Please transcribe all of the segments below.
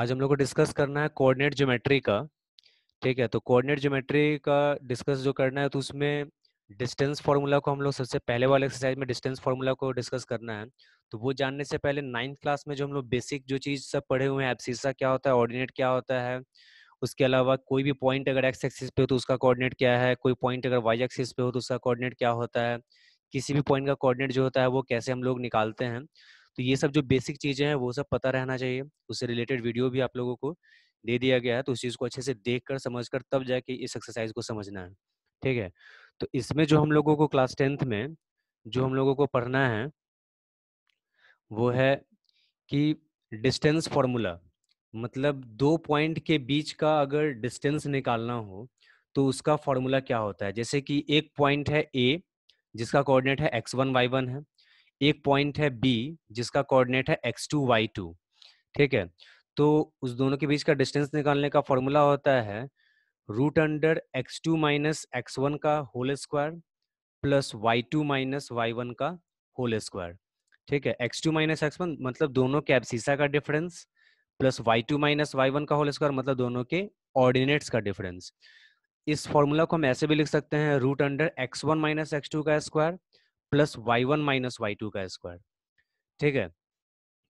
आज हम लोग को डिस्कस करना है कोऑर्डिनेट ज्योमेट्री का ठीक है तो कोऑर्डिनेट ज्योमेट्री का डिस्कस जो करना है तो उसमें डिस्टेंस फार्मूला को हम लोग सबसे पहले वाले एक्सरसाइज में डिस्टेंस फार्मूला को डिस्कस करना है तो वो जानने से पहले नाइन्थ क्लास में जो हम लोग बेसिक जो चीज़ सब पढ़े हुए हैं एपसीसा क्या होता है ऑर्डिनेट क्या होता है उसके अलावा कोई भी पॉइंट अगर एक्स एक्सिस पे हो तो उसका कोऑर्डिनेट क्या है कोई पॉइंट अगर वाई एक्सिस पे हो तो उसका कोऑर्डिनेट क्या होता है किसी भी पॉइंट का कोऑर्डिनेट जो होता है वो कैसे हम लोग निकालते हैं तो ये सब जो बेसिक चीज़ें हैं वो सब पता रहना चाहिए उससे रिलेटेड वीडियो भी आप लोगों को दे दिया गया है तो उस चीज़ को अच्छे से देख कर समझ कर तब जाके इस एक्सरसाइज को समझना है ठीक है तो इसमें जो हम लोगों को क्लास टेंथ में जो हम लोगों को पढ़ना है वो है कि डिस्टेंस फॉर्मूला मतलब दो पॉइंट के बीच का अगर डिस्टेंस निकालना हो तो उसका फॉर्मूला क्या होता है जैसे कि एक पॉइंट है ए जिसका कोऑर्डिनेट है एक्स वन वाई वन है एक पॉइंट है बी जिसका कोऑर्डिनेट है एक्स टू वाई टू ठीक है तो उस दोनों के बीच का डिस्टेंस निकालने का फॉर्मूला होता है root under x two minus x one का whole square plus y two minus y one का होल स्क्वायर ठीक है x two minus x one मतलब दोनों कैप्सीसा का difference plus y two minus y one का होल स्क्वायर मतलब दोनों के ऑर्डिनेट्स का डिफरेंस इस फॉर्मूला को हम ऐसे भी लिख सकते हैं root under x one minus x two का square plus y one minus y two का स्क्वायर ठीक है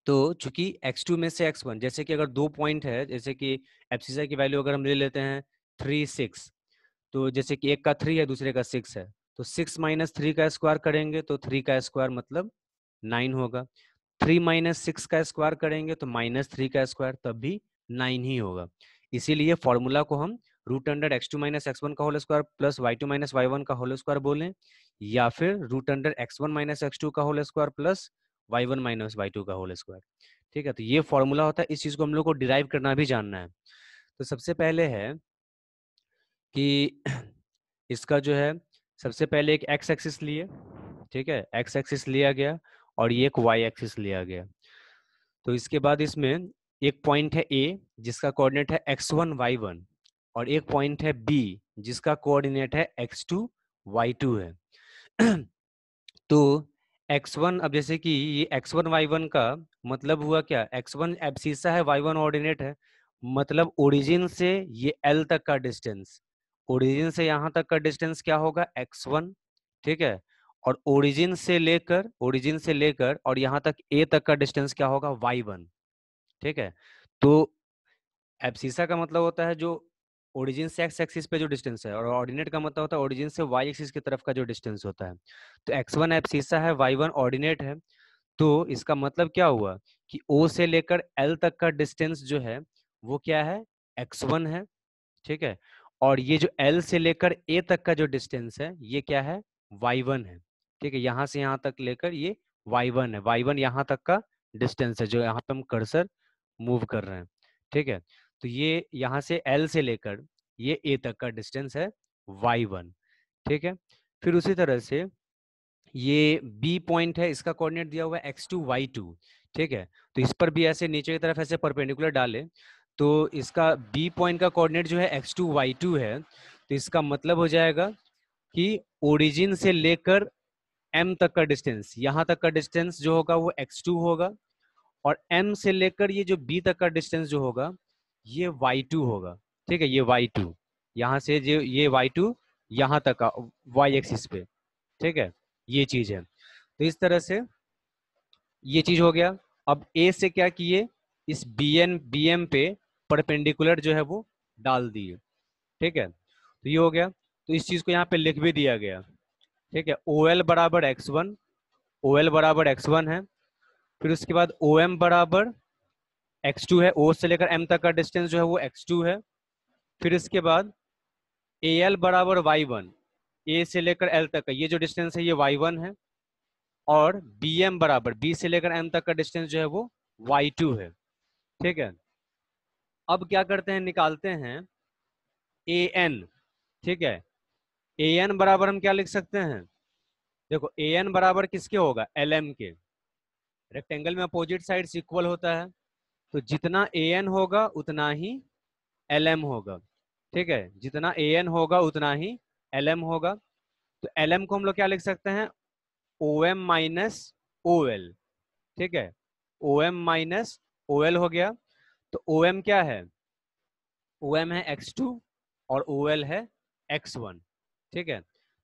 तो चूंकि x2 में से x1 जैसे कि अगर दो पॉइंट है जैसे कि एप्सिसा की वैल्यू अगर हम ले लेते हैं थ्री सिक्स तो जैसे कि एक का थ्री है दूसरे का सिक्स है तो सिक्स माइनस थ्री का स्क्वायर करेंगे तो थ्री का स्क्वायर मतलब नाइन होगा थ्री माइनस सिक्स का स्क्वायर करेंगे तो माइनस थ्री का स्क्वायर तब भी नाइन ही होगा इसीलिए फॉर्मूला को हम root under x two minus x one का whole square plus y two minus y one का होल स्क्वायर बोलें या फिर root under x one minus x two का whole square plus y one minus y two का whole square ठीक है तो ये फॉर्मूला होता है इस चीज को हम लोग को डिराइव करना भी जानना है तो सबसे पहले है कि इसका जो है सबसे पहले एक एक्स एक्सिस लिए ठीक है एक्स एक्सिस लिया गया और ये एक वाई एक्सिस लिया गया तो इसके बाद इसमें एक पॉइंट है ए जिसका कोऑर्डिनेट है एक्स वन वाई वन और एक पॉइंट है बी जिसका कोऑर्डिनेट है एक्स टू वाई टू है तो x1 अब जैसे कि ये x1 y1 का मतलब हुआ क्या x1 एब्सिसा है y1 ऑर्डिनेट है मतलब ओरिजिन से ये l तक का डिस्टेंस ओरिजिन से यहां तक का डिस्टेंस क्या होगा x1 ठीक है और ओरिजिन से लेकर ओरिजिन से लेकर और यहां तक ए तक का डिस्टेंस क्या होगा वाई वन ठीक है तो एप्सिसा का मतलब होता है जो ओरिजिन से एक्स एक्सिस पे जो डिस्टेंस है और ऑर्डिनेट का मतलब होता है ओरिजिन से वाई एक्सिस की तरफ का जो डिस्टेंस होता है तो एक्स वन एपसीसा है वाई वन ऑर्डिनेट है तो इसका मतलब क्या हुआ कि ओ से लेकर एल तक का डिस्टेंस जो है वो क्या है एक्स वन है ठीक है और ये जो एल से लेकर ए तक का जो डिस्टेंस है ये क्या है वाई वन है ठीक है यहाँ से यहाँ तक लेकर ये वाई वन है वाई वन यहाँ तक का डिस्टेंस है जो यहाँ पे हम कर्सर मूव कर रहे हैं ठीक है तो ये यहां से एल से लेकर ये ए तक का डिस्टेंस है वाई वन ठीक है फिर उसी तरह से ये बी पॉइंट है इसका कोऑर्डिनेट दिया हुआ है एक्स टू वाई टू ठीक है तो इस पर भी ऐसे नीचे की तरफ ऐसे परपेंडिकुलर डाले तो इसका बी पॉइंट का कोऑर्डिनेट जो है एक्स टू वाई टू है तो इसका मतलब हो जाएगा कि ओरिजिन से लेकर एम तक का डिस्टेंस यहां तक का डिस्टेंस जो होगा वो एक्स टू होगा और एम से लेकर ये जो बी तक का डिस्टेंस जो होगा ये वाई टू होगा ठीक है ये वाई टू यहाँ से जो ये वाई टू यहाँ तक वाई एक्सिस पे ठीक है ये चीज है तो इस तरह से ये चीज हो गया अब ए से क्या किए इस बी एन बी एम पे परपेंडिकुलर जो है वो डाल दिए ठीक है तो ये हो गया तो इस चीज को यहाँ पे लिख भी दिया गया ठीक है ओ एल बराबर एक्स वन ओ एल बराबर एक्स वन है फिर उसके बाद ओ एम बराबर x2 है ओ से लेकर m तक का डिस्टेंस जो है वो x2 है फिर इसके बाद ए एल बराबर वाई वन ए से लेकर एल तक का ये जो डिस्टेंस है ये वाई वन है और बी एम बराबर बी से लेकर एम तक का डिस्टेंस जो है वो वाई टू है ठीक है अब क्या करते हैं निकालते हैं ए एन ठीक है ए एन बराबर हम क्या लिख सकते हैं देखो ए एन बराबर किसके होगा एल एम के रेक्टेंगल में अपोजिट साइड इक्वल होता है तो जितना ए एन होगा उतना ही एल एम होगा ठीक है जितना ए एन होगा उतना ही एल एम होगा तो एल एम को हम लोग क्या लिख सकते हैं O M minus O L ठीक है O M minus O L हो गया तो ओ एम क्या है ओ एम है एक्स टू और ओ एल है एक्स वन ठीक है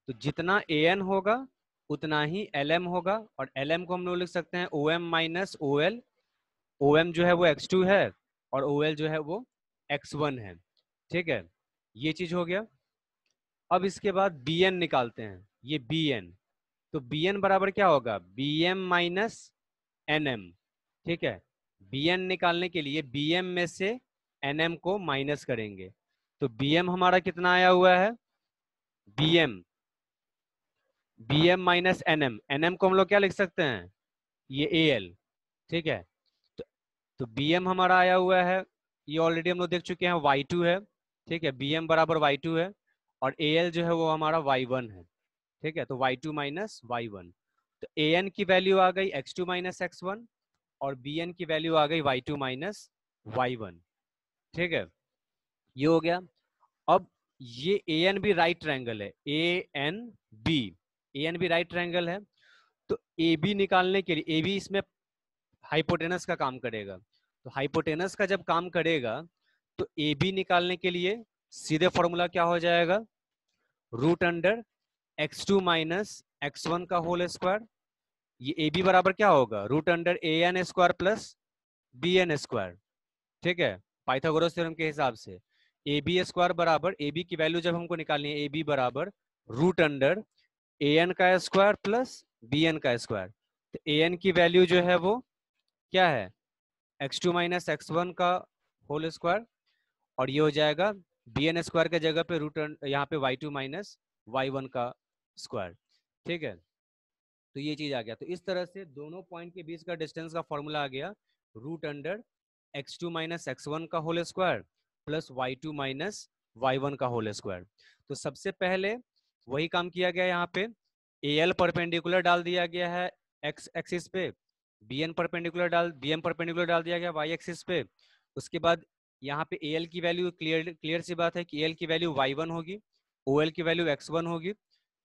तो जितना ए एन होगा उतना ही एल एम होगा और एल एम को हम लोग लिख सकते हैं O M minus O L O OM जो है वो X2 है और OL जो है वो X1 है ठीक है ये चीज हो गया अब इसके बाद BN निकालते हैं ये BN तो BN बराबर क्या होगा BM माइनस एन ठीक है BN निकालने के लिए BM में से एन को माइनस करेंगे तो BM हमारा कितना आया हुआ है BM BM minus N M को हम लोग क्या लिख सकते हैं ये AL ठीक है तो बी एम हमारा आया हुआ है ये ऑलरेडी हम लोग देख चुके हैं वाई टू है ठीक है बी एम बराबर वाई टू है और ए एल जो है वो हमारा वाई वन है ठीक है तो y two minus y one तो ए एन की वैल्यू आ गई x two minus x one और बी एन की वैल्यू आ गई y two minus y one ठीक है ये हो गया अब ये ए एन भी राइट ट्रायंगल है A N B A N भी राइट ट्रायंगल है तो ए बी निकालने के लिए ए बी इसमें हाइपोटेनस का काम करेगा तो हाइपोटेनस का जब काम करेगा तो ए बी निकालने के लिए सीधे फॉर्मूला क्या हो जाएगा root under x two minus x one का होल स्क्वायर ये ए बी बराबर क्या होगा root under A N square plus B N square ठीक है पाइथागोरस थ्योरम के हिसाब से ए बी स्क्वायर बराबर ए बी की वैल्यू जब हमको निकालनी है ए बी बराबर रूट अंडर ए एन का स्क्वायर प्लस बी एन का स्क्वायर तो ए एन की वैल्यू जो है वो क्या है x two minus x one का होल स्क्वायर और ये हो जाएगा बी एन स्क्वायर के जगह पे रूट यहाँ पे y two minus y one का स्क्वायर ठीक है तो ये चीज आ गया तो इस तरह से दोनों पॉइंट के बीच का डिस्टेंस का फॉर्मूला आ गया root under x two minus x one का whole square plus y two minus y one का होल स्क्वायर तो सबसे पहले वही काम किया गया यहाँ पे ए एल परपेंडिकुलर डाल दिया गया है एक्स एक्सिस पे बी एन परपेंडिकुलर डाल बी एम परपेंडिकुलर डाल दिया गया वाई एक्सिस पे उसके बाद यहाँ पे ए एल की वैल्यू क्लियर क्लियर सी बात है कि ए एल की वैल्यू वाई वन होगी ओ एल की वैल्यू एक्स वन होगी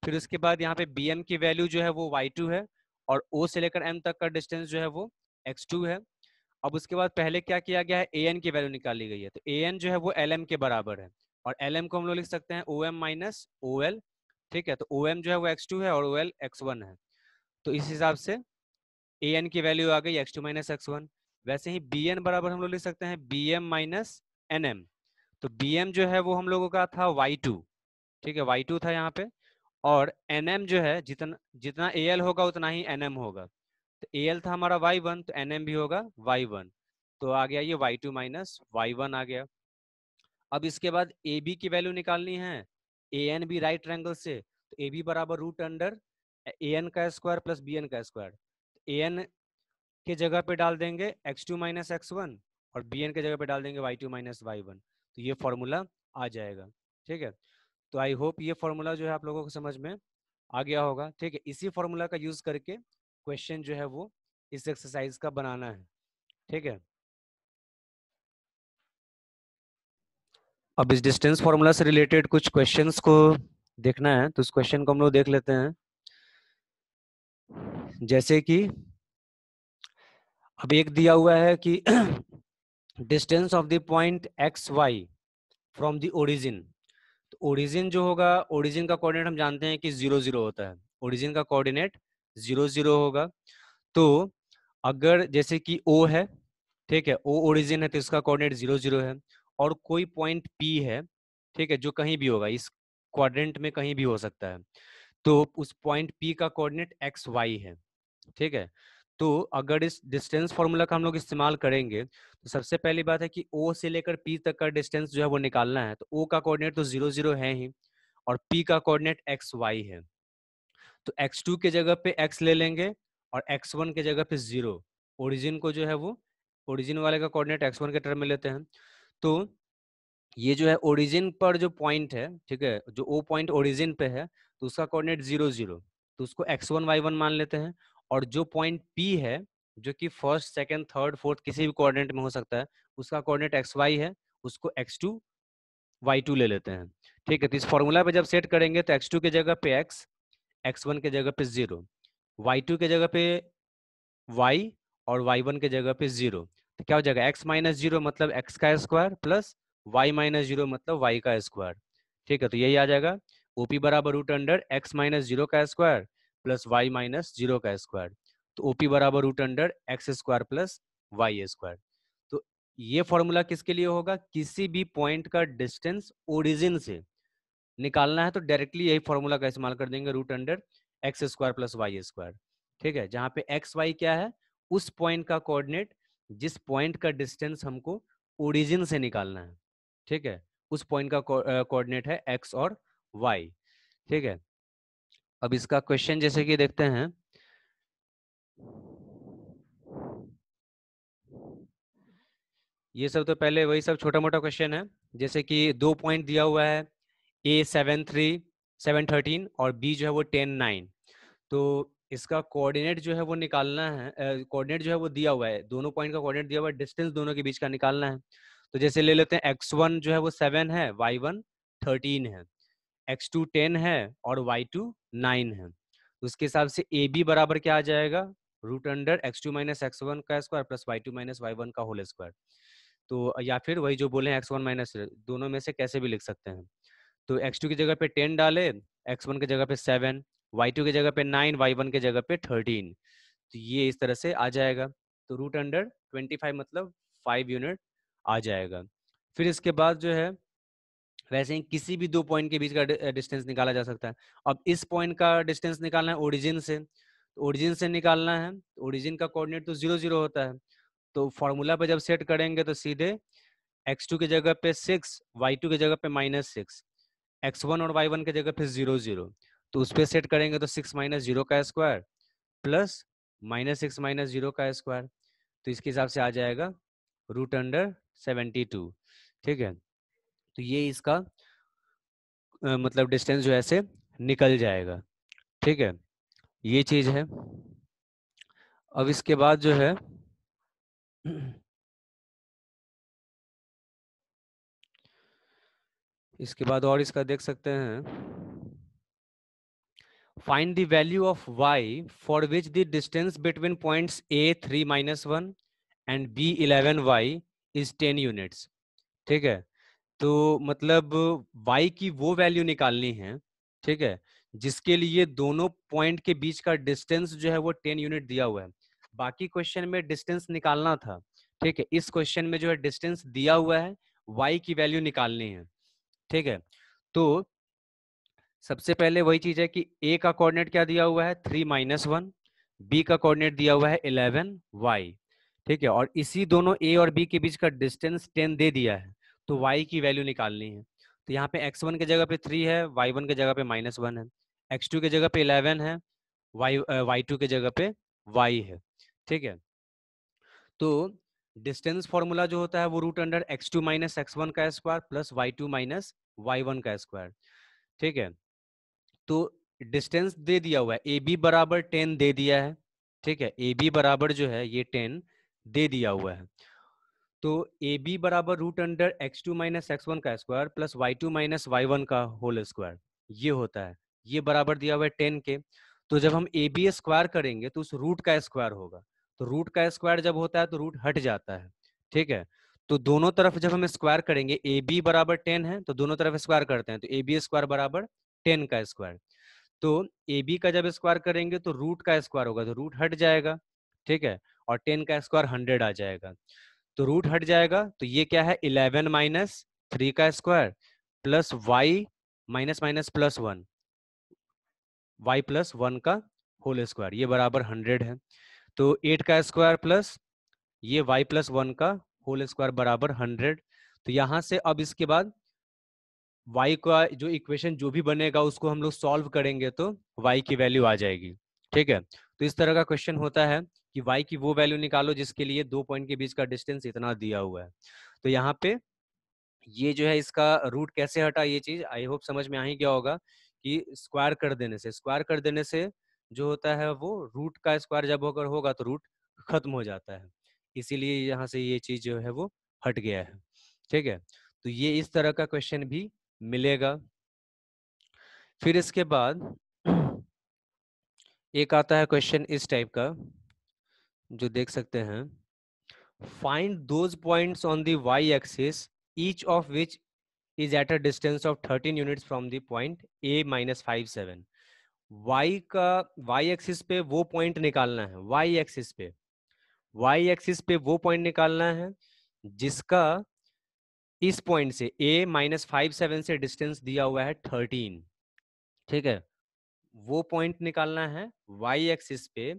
फिर उसके बाद यहाँ पे बी एम की वैल्यू जो है वो वाई टू है और ओ से लेकर एम तक का डिस्टेंस जो है वो एक्स टू है अब उसके बाद पहले क्या किया गया है ए एन की वैल्यू निकाली गई है तो ए एन जो है वो एल एम के बराबर है और एल एम को हम लोग लिख सकते हैं O M minus O L ठीक है तो ओ एम जो है वो एक्स टू है और ओ एल एक्स वन है तो इस हिसाब से ए एन की वैल्यू आ गई x two minus x one वैसे ही बी एन बराबर हम लोग लिख सकते हैं B M minus N M तो बी एम जो है वो हम लोगों का था वाई टू ठीक है वाई टू था यहाँ पे और एन एम जो है जितना जितना ए एल होगा उतना ही एन एम होगा तो ए एल था हमारा वाई वन तो एन एम भी होगा वाई वन तो आ गया ये y two minus y one आ गया अब इसके बाद ए बी की वैल्यू निकालनी है A N B right triangle से तो ए बी बराबर रूट अंडर ए एन का स्क्वायर प्लस बी एन का स्क्वायर ए एन के जगह पे डाल देंगे x two minus x one और बी एन के जगह पे डाल देंगे y two minus y one तो ये फॉर्मूला आ जाएगा ठीक है तो आई होप ये फॉर्मूला जो है आप लोगों को समझ में आ गया होगा ठीक है इसी फॉर्मूला का यूज करके क्वेश्चन जो है वो इस एक्सरसाइज का बनाना है ठीक है अब इस डिस्टेंस फॉर्मूला से रिलेटेड कुछ क्वेश्चंस को देखना है तो उस क्वेश्चन को हम लोग देख लेते हैं जैसे कि अब एक दिया हुआ है कि distance of the point x y from the origin तो ओरिजिन जो होगा ओरिजिन का कोऑर्डिनेट हम जानते हैं कि जीरो जीरो होता है ओरिजिन का कोऑर्डिनेट जीरो जीरो होगा तो अगर जैसे कि ओ है ठीक है ओ ओरिजिन है तो इसका कोऑर्डिनेट जीरो जीरो है और कोई पॉइंट पी है ठीक है जो कहीं भी होगा इस क्वाड्रेंट में कहीं भी हो सकता है तो उस पॉइंट पी का कोऑर्डिनेट एक्स वाई है ठीक है तो अगर इस डिस्टेंस फॉर्मूला का हम लोग इस्तेमाल करेंगे तो सबसे पहली बात है कि ओ से लेकर पी तक का डिस्टेंस जो है वो निकालना है तो ओ का कोऑर्डिनेट तो जीरो जीरो है ही और पी का कोऑर्डिनेट एक्स वाई है तो एक्स टू के जगह पे एक्स ले लेंगे और एक्स वन के जगह पे जीरो ओरिजिन को जो है वो ओरिजिन वाले का कोऑर्डिनेट एक्स वन के टर्म में लेते हैं तो ये जो है ओरिजिन पर जो पॉइंट है ठीक है जो ओ पॉइंट ओरिजिन पे है तो उसका कोऑर्डिनेट जीरो जीरो तो उसको एक्स वन वाई वन मान लेते हैं और जो पॉइंट पी है जो कि फर्स्ट सेकेंड थर्ड फोर्थ किसी भी कोऑर्डिनेट में हो सकता है उसका कोऑर्डिनेट एक्स वाई है उसको एक्स टू वाई टू ले लेते हैं ठीक है तो इस फॉर्मूला पे जब सेट करेंगे तो एक्स टू के जगह पे एक्स एक्स वन के जगह पे जीरो वाई टू के जगह पे वाई और वाई वन के जगह पे जीरो तो क्या हो जाएगा एक्स माइनस जीरो मतलब एक्स का square plus y minus zero मतलब वाई का स्क्वायर ठीक है तो यही आ जाएगा ओपी बराबर root under x minus zero का square plus y minus zero का स्क्वायर तो ओपी बराबर root under x square plus y square तो ये फॉर्मूला किसके लिए होगा किसी भी पॉइंट का डिस्टेंस ओरिजिन से निकालना है तो डायरेक्टली यही फॉर्मूला का इस्तेमाल कर देंगे root under x square plus y square ठीक है जहाँ पे एक्स वाई क्या है उस पॉइंट का कोऑर्डिनेट जिस पॉइंट का डिस्टेंस हमको ओरिजिन से निकालना है ठीक है उस पॉइंट का कोऑर्डिनेट है एक्स और वाई ठीक है अब इसका क्वेश्चन जैसे कि देखते हैं ये सब तो पहले वही सब छोटा मोटा क्वेश्चन है जैसे कि दो पॉइंट दिया हुआ है A seven three seven thirteen और बी जो है वो टेन नाइन तो इसका कोऑर्डिनेट जो है वो निकालना है कोऑर्डिनेट जो है वो दिया हुआ है दोनों पॉइंट का कोऑर्डिनेट दिया हुआ है डिस्टेंस दोनों के बीच का निकालना है तो जैसे ले लेते हैं एक्स वन जो है वो सेवन है वाई वन थर्टीन है एक्स टू टेन है और वाई टू नाइन है उसके हिसाब से ए बी बराबर क्या आ जाएगा root under x two minus x one का square plus y two minus y one का होल स्क्वायर तो या फिर वही जो बोले एक्स वन माइनस दोनों में से कैसे भी लिख सकते हैं तो एक्स टू की जगह पे टेन डाले एक्स वन की जगह पे सेवन वाई टू की जगह पे नाइन वाई वन की जगह पे थर्टीन तो ये इस तरह से आ जाएगा तो रूट अंडर ट्वेंटी फाइव मतलब फाइव यूनिट आ जाएगा फिर इसके बाद जो है वैसे ही किसी भी दो पॉइंट के बीच का डिस्टेंस निकाला जा सकता है अब इस पॉइंट का डिस्टेंस निकालना है ओरिजिन से तो ओरिजिन से निकालना है तो ओरिजिन का कोऑर्डिनेट तो जीरो जीरो होता है तो फॉर्मूला पे जब सेट करेंगे तो सीधे एक्स टू की जगह पे सिक्स वाई टू की जगह पे माइनस सिक्स एक्स वन और वाई वन की जगह पे जीरो जीरो तो उस पर सेट करेंगे तो सिक्स माइनस जीरो का square plus minus six minus zero का स्क्वायर तो इसके हिसाब से आ जाएगा रूट अंडर सेवेंटी टू ठीक है तो ये इसका आ, मतलब डिस्टेंस जो है से निकल जाएगा ठीक है ये चीज है अब इसके बाद जो है इसके बाद और इसका देख सकते हैं find the value of y for which the distance between points A three minus one and B eleven y is ten units ठीक है तो मतलब y की वो वैल्यू निकालनी है ठीक है जिसके लिए दोनों पॉइंट के बीच का डिस्टेंस जो है वो टेन यूनिट दिया हुआ है बाकी क्वेश्चन में डिस्टेंस निकालना था ठीक है इस क्वेश्चन में जो है डिस्टेंस दिया हुआ है वाई की वैल्यू निकालनी है ठीक है तो सबसे पहले वही चीज है कि ए का कोऑर्डिनेट क्या दिया हुआ है थ्री माइनस वन बी का कोऑर्डिनेट दिया हुआ है इलेवन वाई ठीक है और इसी दोनों ए और बी के बीच का डिस्टेंस टेन दे दिया है तो वाई की वैल्यू निकालनी है तो यहाँ पे एक्स वन के जगह पे थ्री है वाई वन के जगह पे माइनस वन है एक्स टू के जगह पे इलेवन है वाई वाई टू के जगह पे वाई है ठीक है तो डिस्टेंस फॉर्मूला जो होता है वो root under x two minus x one का square plus y two minus y one का स्क्वायर ठीक है तो डिस्टेंस दे दिया हुआ है ए बी बराबर टेन दे दिया है ठीक है ए बी बराबर जो है ये टेन दे दिया हुआ है तो ए बी बराबर root under x two minus x one का square plus y two minus y one का होल स्क्वायर ये होता है ये बराबर दिया हुआ है टेन के तो जब हम ए बी स्क्वायर करेंगे तो उस रूट का स्क्वायर होगा तो रूट का स्क्वायर जब होता है तो रूट हट जाता है ठीक है तो दोनों तरफ जब हम स्क्वायर करेंगे ए बी बराबर टेन है तो दोनों तरफ स्क्वायर करते हैं तो ए बी स्क्वायर बराबर टेन का स्क्वायर तो ए बी का जब स्क्वायर करेंगे तो रूट का स्क्वायर होगा तो रूट हट जाएगा ठीक है और टेन का स्क्वायर हंड्रेड आ जाएगा तो रूट हट जाएगा तो ये क्या है इलेवन माइनस थ्री का square plus y minus minus plus one y plus one का होल स्क्वायर ये बराबर हंड्रेड है तो एट का स्क्वायर प्लस ये वाई प्लस वन का होल स्क्वायर बराबर हंड्रेड तो यहां से अब इसके बाद y का जो इक्वेशन जो भी बनेगा उसको हम लोग सॉल्व करेंगे तो y की वैल्यू आ जाएगी ठीक है तो इस तरह का क्वेश्चन होता है कि वाई की वो वैल्यू निकालो जिसके लिए दो पॉइंट के बीच का डिस्टेंस इतना दिया हुआ है तो यहाँ पे ये जो है इसका रूट कैसे हटा ये चीज आई होप समझ में आ ही गया होगा कि स्क्वायर कर देने से स्क्वायर कर देने से जो होता है वो रूट का स्क्वायर जब होकर होगा तो रूट खत्म हो जाता है इसीलिए यहाँ से ये चीज जो है वो हट गया है ठीक है तो ये इस तरह का क्वेश्चन भी मिलेगा फिर इसके बाद एक आता है क्वेश्चन इस टाइप का जो देख सकते हैं find those point on the y axis each of which is at a distance of thirteen unit from the point A minus five seven y का वाई एक्सिस पे वो पॉइंट निकालना है वाई एक्सिस पे वाई एक्सिस पे वो point निकालना है जिसका इस पॉइंट से ए माइनस फाइव सेवन से डिस्टेंस दिया हुआ है थर्टीन ठीक है वो पॉइंट निकालना है वाई एक्सिस पे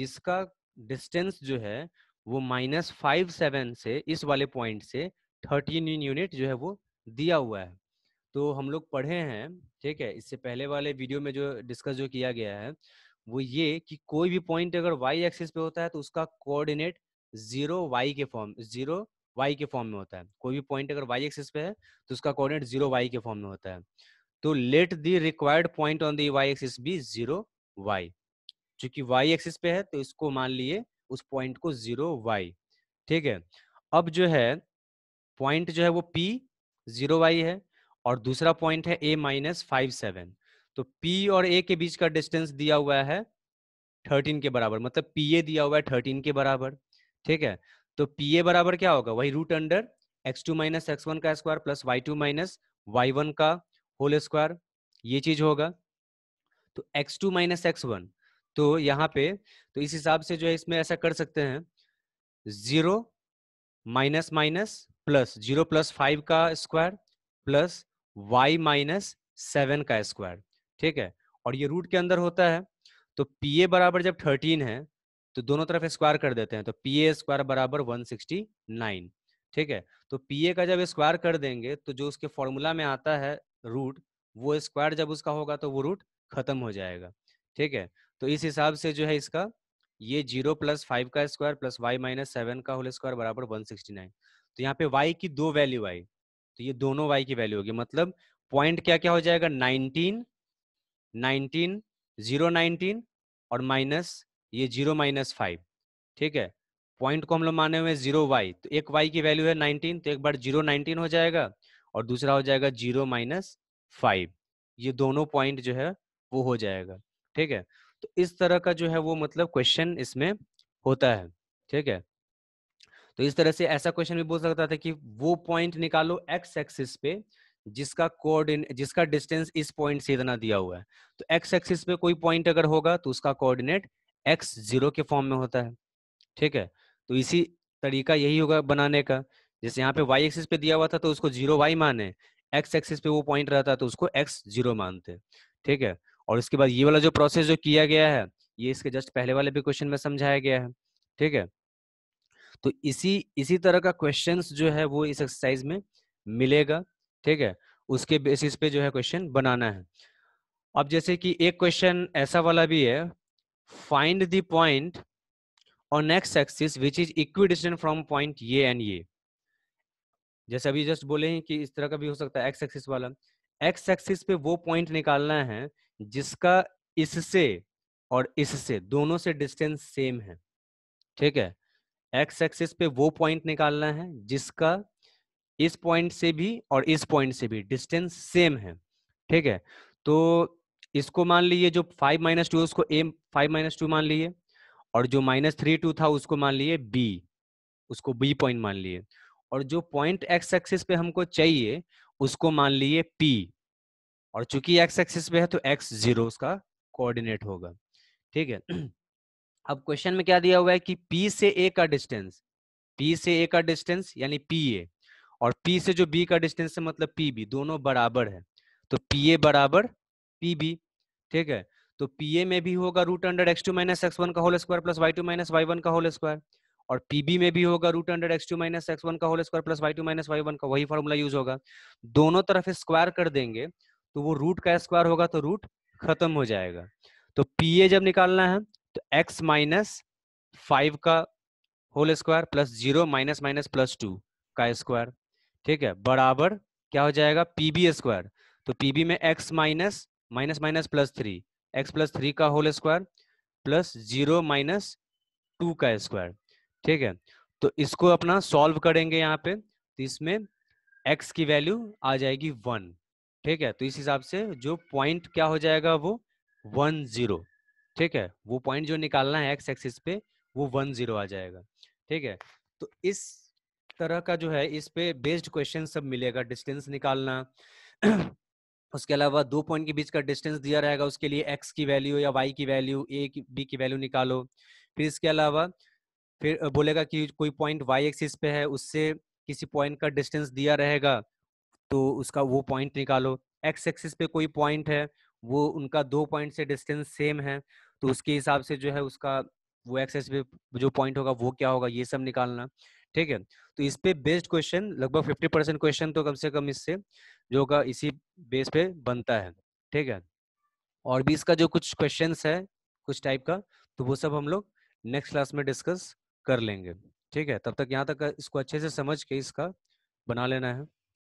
जिसका डिस्टेंस जो है वो माइनस फाइव सेवन से इस वाले पॉइंट से थर्टीन यूनिट जो है वो दिया हुआ है तो हम लोग पढ़े हैं ठीक है इससे पहले वाले वीडियो में जो डिस्कस जो किया गया है वो ये कि कोई भी पॉइंट अगर वाई एक्सिस पे होता है तो उसका कोऑर्डिनेट जीरो वाई के फॉर्म जीरो वाई के फॉर्म में होता है कोई भी पॉइंट अगर वाई एक्सिस पे है तो उसका कोऑर्डिनेट जीरो वाई के फॉर्म में होता है तो let the required point on the y axis be zero y चूंकि वाई एक्सिस पे है तो इसको मान लिए उस पॉइंट को जीरो वाई ठीक है अब जो है पॉइंट जो है वो पी जीरो वाई है और दूसरा पॉइंट है ए माइनस फाइव सेवन तो पी और ए के बीच का डिस्टेंस दिया हुआ है थर्टीन के बराबर मतलब पी ए दिया हुआ है थर्टीन के बराबर ठीक है तो पी ए बराबर क्या होगा वही root under x two minus x one का square plus y two minus y one का होल स्क्वायर ये चीज होगा तो x two minus x one तो यहाँ पे तो इस हिसाब से जो है इसमें ऐसा कर सकते हैं zero minus minus plus zero plus five का square plus y minus seven का स्क्वायर ठीक है और ये रूट के अंदर होता है तो पी ए बराबर जब थर्टीन है तो दोनों तरफ स्क्वायर कर देते हैं तो पी ए स्क्वायर बराबर वन सिक्सटी नाइन ठीक है तो पी ए का जब स्क्वायर कर देंगे तो जो उसके फॉर्मूला में आता है रूट वो स्क्वायर जब उसका होगा तो वो रूट खत्म हो जाएगा ठीक है तो इस हिसाब से जो है इसका ये जीरो प्लस फाइव का square plus y minus seven का होल स्क्वायर बराबर वन सिक्सटी नाइन तो यहाँ पे वाई की दो वैल्यू आई तो ये दोनों वाई की वैल्यू होगी मतलब पॉइंट क्या क्या हो जाएगा नाइनटीन नाइनटीन जीरो नाइनटीन और माइनस ये जीरो माइनस फाइव ठीक है पॉइंट को हम लोग माने हुए जीरो वाई तो एक वाई की वैल्यू है नाइनटीन तो एक बार जीरो नाइनटीन हो जाएगा और दूसरा हो जाएगा जीरो माइनस फाइव ये दोनों पॉइंट जो है वो हो जाएगा ठीक है तो इस तरह का जो है वो मतलब क्वेश्चन इसमें होता है ठीक है तो इस तरह से ऐसा क्वेश्चन भी बोल सकता था कि वो पॉइंट निकालो एक्स एक्सिस पे जिसका कोऑर्डिनेट जिसका डिस्टेंस इस पॉइंट से इतना दिया हुआ है तो एक्स एक्सिस पे कोई पॉइंट अगर होगा तो उसका कोऑर्डिनेट एक्स जीरो के फॉर्म में होता है ठीक है तो इसी तरीका यही होगा बनाने का जैसे यहाँ पे वाई एक्सिस पे दिया हुआ था तो उसको जीरो वाई माने एक्स एक्सिस पे वो पॉइंट रहता तो उसको एक्स जीरो मानते ठीक है और इसके बाद ये वाला जो प्रोसेस जो किया गया है ये इसके जस्ट पहले वाले भी क्वेश्चन में समझाया गया है ठीक है तो इसी इसी तरह का क्वेश्चन जो है वो इस एक्सरसाइज में मिलेगा ठीक है उसके बेसिस पे जो है क्वेश्चन बनाना है अब जैसे कि एक क्वेश्चन ऐसा वाला भी है फाइंड द पॉइंट और next axis which is equidistant from point ये एंड ये जैसे अभी जस्ट बोले हैं कि इस तरह का भी हो सकता है एक्स एक्सिस वाला एक्स एक्सिस पे वो पॉइंट निकालना है जिसका इससे और इससे दोनों से डिस्टेंस सेम है ठीक है एक्स एक्सिस पे वो पॉइंट निकालना है जिसका इस पॉइंट से भी और इस पॉइंट से भी डिस्टेंस सेम है ठीक है तो इसको मान लीजिए जो फाइव माइनस टू उसको ए फाइव माइनस टू मान लीजिए और जो माइनस थ्री टू था उसको मान लीजिए बी उसको बी पॉइंट मान लीजिए और जो पॉइंट एक्स एक्सिस पे हमको चाहिए उसको मान लिए पी और चूंकि एक्स एक्सिस पे है तो एक्स जीरो उसका कोऑर्डिनेट होगा ठीक है अब क्वेश्चन में क्या दिया हुआ है कि पी से ए का डिस्टेंस पी से ए का डिस्टेंस यानी पी ए और पी से जो बी का डिस्टेंस है मतलब पी बी दोनों बराबर है तो पी ए बराबर पी बी ठीक है तो पी ए में भी होगा root under x two minus x one का whole square plus y two minus y one का होल स्क्वायर और पीबी में भी होगा root under x two minus x one का whole square plus y two minus y one का वही formula use होगा दोनों तरफ स्क्वायर कर देंगे तो वो रूट का स्क्वायर होगा तो रूट खत्म हो जाएगा तो ए जब निकालना है तो एक्स माइनस फाइव का whole square plus zero minus minus plus two का स्क्वायर ठीक है बराबर क्या हो जाएगा पीबी स्क्वायर तो पीबी में x minus minus minus plus three x plus three का whole square plus zero minus two का स्क्वायर ठीक है तो इसको अपना सॉल्व करेंगे यहाँ पे तो इसमें एक्स की वैल्यू आ जाएगी वन ठीक है तो इस हिसाब से जो पॉइंट क्या हो जाएगा वो वन जीरो ठीक है वो पॉइंट जो निकालना है एक्स एक्सिस पे वो वन जीरो आ जाएगा ठीक है तो इस तरह का जो है इस पे बेस्ड क्वेश्चन सब मिलेगा डिस्टेंस निकालना उसके अलावा दो पॉइंट के बीच का डिस्टेंस दिया रहेगा उसके लिए एक्स की वैल्यू या वाई की वैल्यू ए की बी की वैल्यू निकालो फिर इसके अलावा फिर बोलेगा कि कोई पॉइंट वाई एक्सिस पे है उससे किसी पॉइंट का डिस्टेंस दिया रहेगा तो उसका वो पॉइंट निकालो एक्स एक्सिस पे कोई पॉइंट है वो उनका दो पॉइंट से डिस्टेंस सेम है तो उसके हिसाब से जो है उसका वो एक्सेस पे जो पॉइंट होगा वो क्या होगा ये सब निकालना ठीक है तो इस पे बेस्ड क्वेश्चन लगभग फिफ्टी परसेंट क्वेश्चन तो कम से कम इससे जो होगा इसी बेस पे बनता है ठीक है और भी इसका जो कुछ क्वेश्चन है कुछ टाइप का तो वो सब हम लोग नेक्स्ट क्लास में डिस्कस कर लेंगे ठीक है तब तक यहाँ तक इसको अच्छे से समझ के इसका बना लेना है